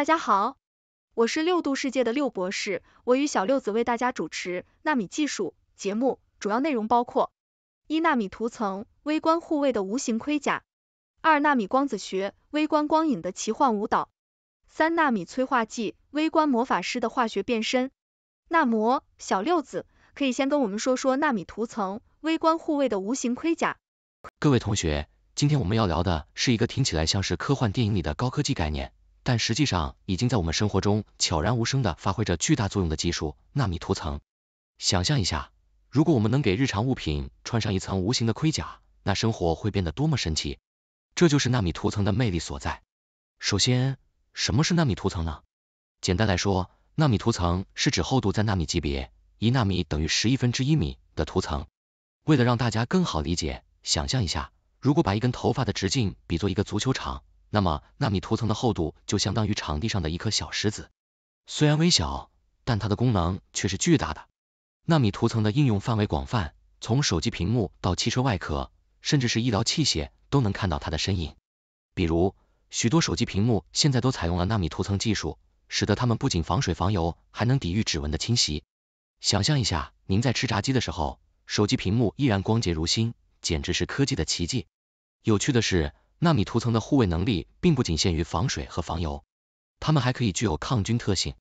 大家好，我是六度世界的六博士，我与小六子为大家主持纳米技术节目，主要内容包括一、纳米涂层，微观护卫的无形盔甲；二、纳米光子学，微观光影的奇幻舞蹈；三、纳米催化剂，微观魔法师的化学变身。纳摩，小六子，可以先跟我们说说纳米涂层，微观护卫的无形盔甲。各位同学，今天我们要聊的是一个听起来像是科幻电影里的高科技概念。但实际上已经在我们生活中悄然无声的发挥着巨大作用的技术，纳米涂层。想象一下，如果我们能给日常物品穿上一层无形的盔甲，那生活会变得多么神奇！这就是纳米涂层的魅力所在。首先，什么是纳米涂层呢？简单来说，纳米涂层是指厚度在纳米级别，一纳米等于十亿分之一米的涂层。为了让大家更好理解，想象一下，如果把一根头发的直径比作一个足球场。那么，纳米涂层的厚度就相当于场地上的一颗小石子，虽然微小，但它的功能却是巨大的。纳米涂层的应用范围广泛，从手机屏幕到汽车外壳，甚至是医疗器械都能看到它的身影。比如，许多手机屏幕现在都采用了纳米涂层技术，使得它们不仅防水防油，还能抵御指纹的侵袭。想象一下，您在吃炸鸡的时候，手机屏幕依然光洁如新，简直是科技的奇迹。有趣的是，纳米涂层的护卫能力并不仅限于防水和防油，它们还可以具有抗菌特性。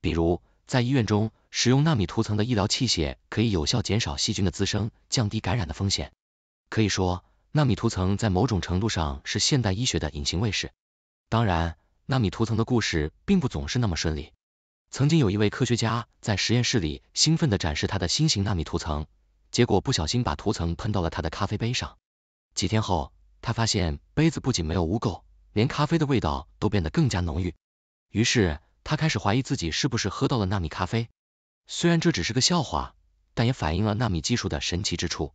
比如，在医院中使用纳米涂层的医疗器械，可以有效减少细菌的滋生，降低感染的风险。可以说，纳米涂层在某种程度上是现代医学的隐形卫士。当然，纳米涂层的故事并不总是那么顺利。曾经有一位科学家在实验室里兴奋地展示他的新型纳米涂层，结果不小心把涂层喷到了他的咖啡杯上。几天后，他发现杯子不仅没有污垢，连咖啡的味道都变得更加浓郁。于是他开始怀疑自己是不是喝到了纳米咖啡。虽然这只是个笑话，但也反映了纳米技术的神奇之处。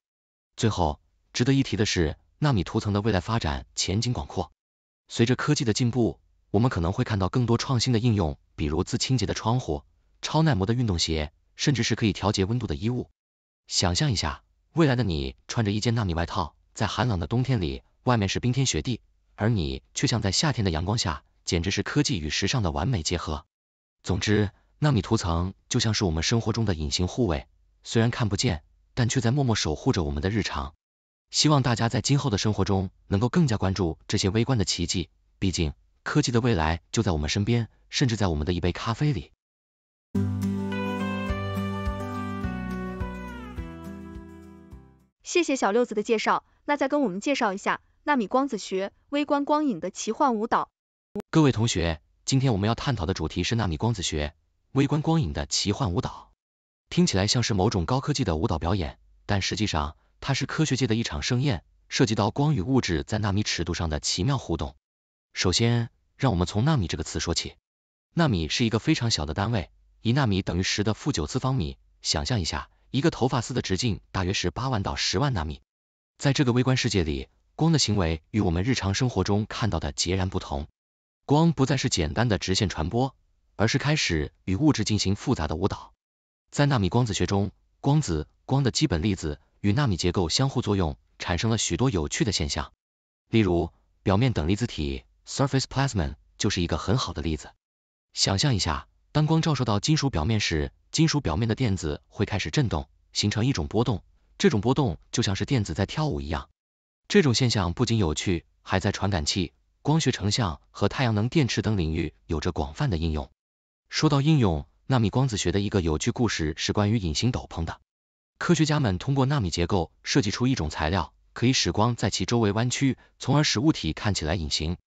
最后值得一提的是，纳米涂层的未来发展前景广阔。随着科技的进步，我们可能会看到更多创新的应用，比如自清洁的窗户、超耐磨的运动鞋，甚至是可以调节温度的衣物。想象一下，未来的你穿着一件纳米外套，在寒冷的冬天里。外面是冰天雪地，而你却像在夏天的阳光下，简直是科技与时尚的完美结合。总之，纳米涂层就像是我们生活中的隐形护卫，虽然看不见，但却在默默守护着我们的日常。希望大家在今后的生活中能够更加关注这些微观的奇迹，毕竟科技的未来就在我们身边，甚至在我们的一杯咖啡里。谢谢小六子的介绍，那再跟我们介绍一下。纳米光子学，微观光影的奇幻舞蹈。各位同学，今天我们要探讨的主题是纳米光子学，微观光影的奇幻舞蹈。听起来像是某种高科技的舞蹈表演，但实际上它是科学界的一场盛宴，涉及到光与物质在纳米尺度上的奇妙互动。首先，让我们从纳米这个词说起。纳米是一个非常小的单位，一纳米等于十的负九次方米。想象一下，一个头发丝的直径大约是八万到十万纳米。在这个微观世界里，光的行为与我们日常生活中看到的截然不同，光不再是简单的直线传播，而是开始与物质进行复杂的舞蹈。在纳米光子学中，光子，光的基本粒子，与纳米结构相互作用，产生了许多有趣的现象。例如，表面等离子体 （Surface Plasmon） 就是一个很好的例子。想象一下，当光照射到金属表面时，金属表面的电子会开始振动，形成一种波动，这种波动就像是电子在跳舞一样。这种现象不仅有趣，还在传感器、光学成像和太阳能电池等领域有着广泛的应用。说到应用，纳米光子学的一个有趣故事是关于隐形斗篷的。科学家们通过纳米结构设计出一种材料，可以使光在其周围弯曲，从而使物体看起来隐形。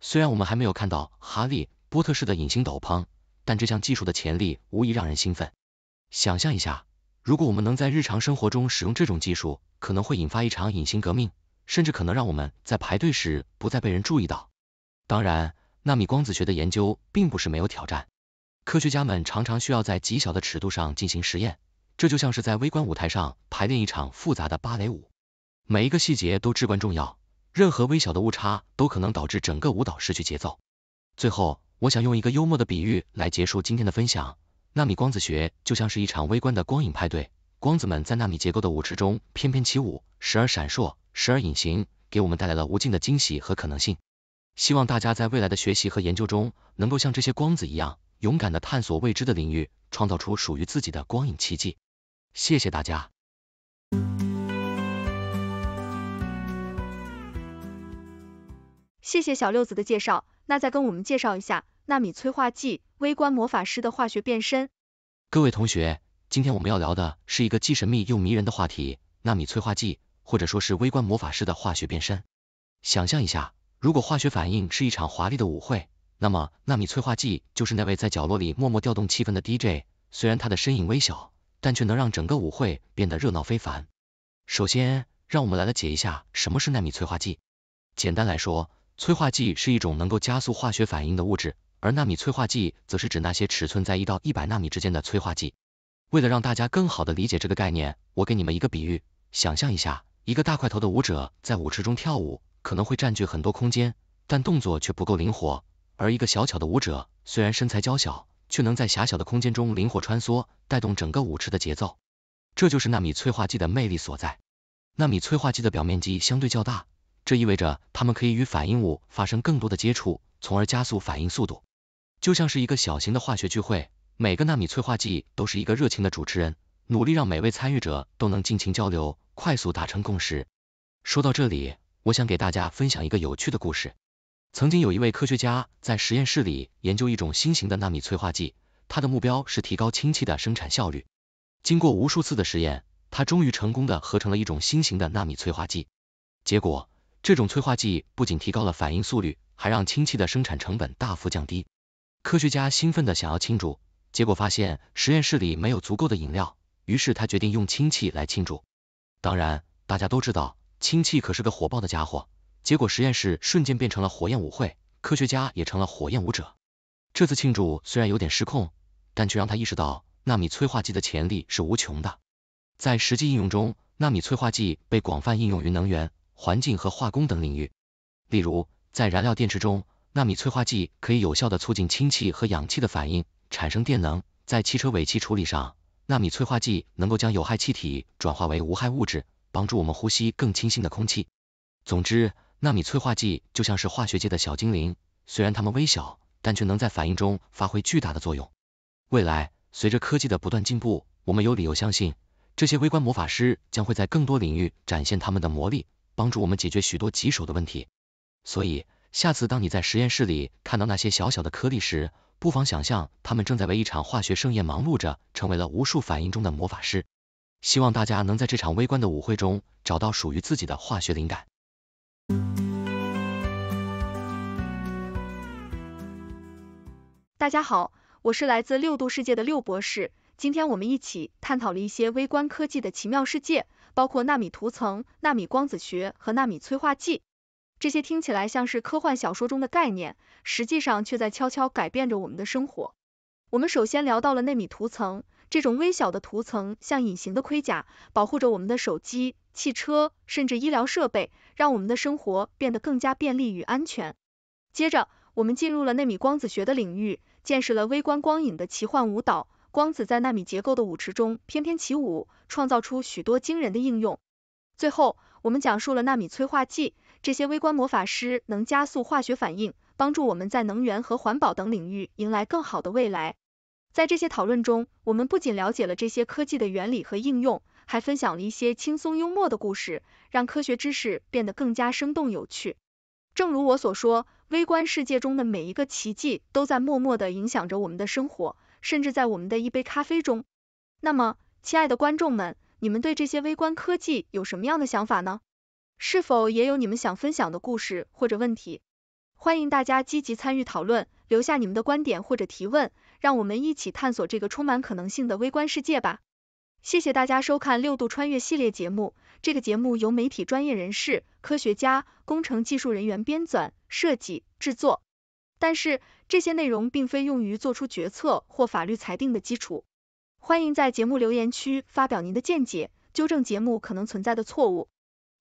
虽然我们还没有看到哈利波特式的隐形斗篷，但这项技术的潜力无疑让人兴奋。想象一下，如果我们能在日常生活中使用这种技术，可能会引发一场隐形革命。甚至可能让我们在排队时不再被人注意到。当然，纳米光子学的研究并不是没有挑战，科学家们常常需要在极小的尺度上进行实验，这就像是在微观舞台上排练一场复杂的芭蕾舞，每一个细节都至关重要，任何微小的误差都可能导致整个舞蹈失去节奏。最后，我想用一个幽默的比喻来结束今天的分享：纳米光子学就像是一场微观的光影派对，光子们在纳米结构的舞池中翩翩起舞，时而闪烁。时而隐形，给我们带来了无尽的惊喜和可能性。希望大家在未来的学习和研究中，能够像这些光子一样，勇敢的探索未知的领域，创造出属于自己的光影奇迹。谢谢大家。谢谢小六子的介绍，那再跟我们介绍一下纳米催化剂——微观魔法师的化学变身。各位同学，今天我们要聊的是一个既神秘又迷人的话题——纳米催化剂。或者说是微观魔法师的化学变身。想象一下，如果化学反应是一场华丽的舞会，那么纳米催化剂就是那位在角落里默默调动气氛的 DJ。虽然他的身影微小，但却能让整个舞会变得热闹非凡。首先，让我们来了解一下什么是纳米催化剂。简单来说，催化剂是一种能够加速化学反应的物质，而纳米催化剂则是指那些尺寸在一到一百纳米之间的催化剂。为了让大家更好的理解这个概念，我给你们一个比喻，想象一下。一个大块头的舞者在舞池中跳舞，可能会占据很多空间，但动作却不够灵活；而一个小巧的舞者，虽然身材娇小，却能在狭小的空间中灵活穿梭，带动整个舞池的节奏。这就是纳米催化剂的魅力所在。纳米催化剂的表面积相对较大，这意味着它们可以与反应物发生更多的接触，从而加速反应速度。就像是一个小型的化学聚会，每个纳米催化剂都是一个热情的主持人。努力让每位参与者都能尽情交流，快速达成共识。说到这里，我想给大家分享一个有趣的故事。曾经有一位科学家在实验室里研究一种新型的纳米催化剂，他的目标是提高氢气的生产效率。经过无数次的实验，他终于成功的合成了一种新型的纳米催化剂。结果，这种催化剂不仅提高了反应速率，还让氢气的生产成本大幅降低。科学家兴奋的想要庆祝，结果发现实验室里没有足够的饮料。于是他决定用氢气来庆祝。当然，大家都知道氢气可是个火爆的家伙。结果实验室瞬间变成了火焰舞会，科学家也成了火焰舞者。这次庆祝虽然有点失控，但却让他意识到纳米催化剂的潜力是无穷的。在实际应用中，纳米催化剂被广泛应用于能源、环境和化工等领域。例如，在燃料电池中，纳米催化剂可以有效的促进氢气和氧气的反应，产生电能。在汽车尾气处理上，纳米催化剂能够将有害气体转化为无害物质，帮助我们呼吸更清新的空气。总之，纳米催化剂就像是化学界的小精灵，虽然它们微小，但却能在反应中发挥巨大的作用。未来，随着科技的不断进步，我们有理由相信，这些微观魔法师将会在更多领域展现他们的魔力，帮助我们解决许多棘手的问题。所以，下次当你在实验室里看到那些小小的颗粒时，不妨想象他们正在为一场化学盛宴忙碌着，成为了无数反应中的魔法师。希望大家能在这场微观的舞会中找到属于自己的化学灵感。大家好，我是来自六度世界的六博士。今天我们一起探讨了一些微观科技的奇妙世界，包括纳米涂层、纳米光子学和纳米催化剂。这些听起来像是科幻小说中的概念，实际上却在悄悄改变着我们的生活。我们首先聊到了纳米涂层，这种微小的涂层像隐形的盔甲，保护着我们的手机、汽车，甚至医疗设备，让我们的生活变得更加便利与安全。接着，我们进入了纳米光子学的领域，见识了微观光影的奇幻舞蹈，光子在纳米结构的舞池中翩翩起舞，创造出许多惊人的应用。最后，我们讲述了纳米催化剂。这些微观魔法师能加速化学反应，帮助我们在能源和环保等领域迎来更好的未来。在这些讨论中，我们不仅了解了这些科技的原理和应用，还分享了一些轻松幽默的故事，让科学知识变得更加生动有趣。正如我所说，微观世界中的每一个奇迹都在默默地影响着我们的生活，甚至在我们的一杯咖啡中。那么，亲爱的观众们，你们对这些微观科技有什么样的想法呢？是否也有你们想分享的故事或者问题？欢迎大家积极参与讨论，留下你们的观点或者提问，让我们一起探索这个充满可能性的微观世界吧。谢谢大家收看六度穿越系列节目，这个节目由媒体专业人士、科学家、工程技术人员编纂、设计、制作，但是这些内容并非用于做出决策或法律裁定的基础。欢迎在节目留言区发表您的见解，纠正节目可能存在的错误。